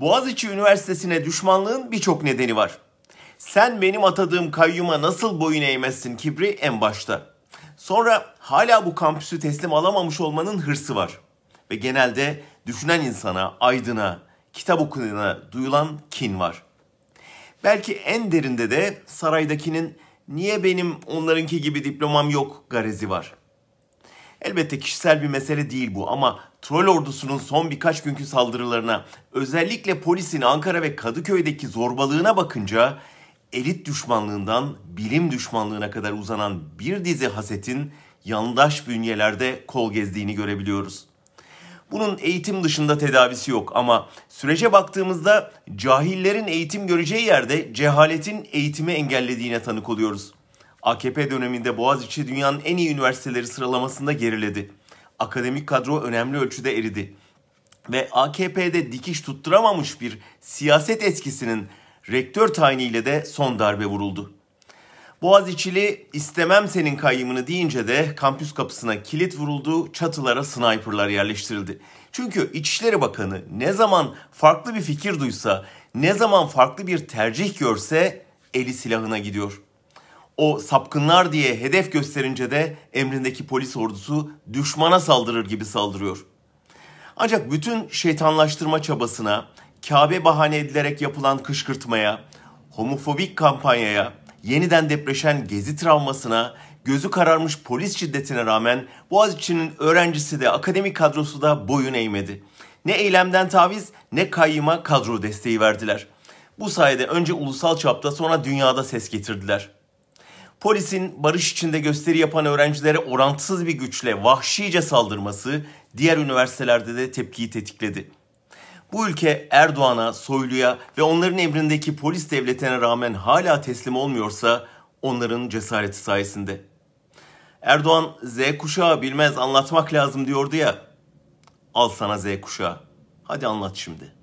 Boğaziçi Üniversitesi'ne düşmanlığın birçok nedeni var. Sen benim atadığım kayyuma nasıl boyun eğmezsin kibri en başta. Sonra hala bu kampüsü teslim alamamış olmanın hırsı var. Ve genelde düşünen insana, aydına, kitap okuyana duyulan kin var. Belki en derinde de saraydakinin niye benim onlarınki gibi diplomam yok garezi var.'' Elbette kişisel bir mesele değil bu ama troll ordusunun son birkaç günkü saldırılarına, özellikle polisin Ankara ve Kadıköy'deki zorbalığına bakınca elit düşmanlığından bilim düşmanlığına kadar uzanan bir dizi hasetin yandaş bünyelerde kol gezdiğini görebiliyoruz. Bunun eğitim dışında tedavisi yok ama sürece baktığımızda cahillerin eğitim göreceği yerde cehaletin eğitimi engellediğine tanık oluyoruz. AKP döneminde Boğaziçi dünyanın en iyi üniversiteleri sıralamasında geriledi. Akademik kadro önemli ölçüde eridi. Ve AKP'de dikiş tutturamamış bir siyaset eskisinin rektör tayiniyle de son darbe vuruldu. Boğaziçi'li istemem senin kayyımını deyince de kampüs kapısına kilit vuruldu, çatılara sniperlar yerleştirildi. Çünkü İçişleri Bakanı ne zaman farklı bir fikir duysa, ne zaman farklı bir tercih görse eli silahına gidiyor.'' o sapkınlar diye hedef gösterince de emrindeki polis ordusu düşmana saldırır gibi saldırıyor. Ancak bütün şeytanlaştırma çabasına, Kabe bahane edilerek yapılan kışkırtmaya, homofobik kampanyaya, yeniden depreşen gezi travmasına, gözü kararmış polis şiddetine rağmen Boğaziçi'nin öğrencisi de akademik kadrosu da boyun eğmedi. Ne eylemden taviz ne kayyıma kadro desteği verdiler. Bu sayede önce ulusal çapta sonra dünyada ses getirdiler.'' Polisin barış içinde gösteri yapan öğrencilere orantısız bir güçle vahşice saldırması diğer üniversitelerde de tepkiyi tetikledi. Bu ülke Erdoğan'a, Soylu'ya ve onların emrindeki polis devletine rağmen hala teslim olmuyorsa onların cesareti sayesinde. Erdoğan Z kuşağı bilmez anlatmak lazım diyordu ya. Al sana Z kuşağı. Hadi anlat şimdi.